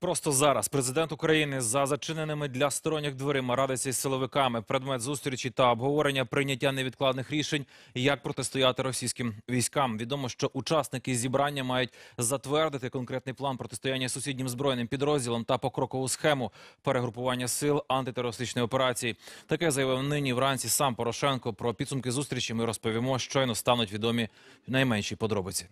Просто зараз президент України за зачиненими для сторонніх дверима радиться із силовиками предмет зустрічі та обговорення прийняття невідкладних рішень, як протистояти російським військам. Відомо, що учасники зібрання мають затвердити конкретний план протистояння сусіднім збройним підрозділам та покрокову схему перегрупування сил антитерористичної операції. Таке заявив нині вранці сам Порошенко. Про підсумки зустрічі ми розповімо щойно стануть відомі найменші подробиці.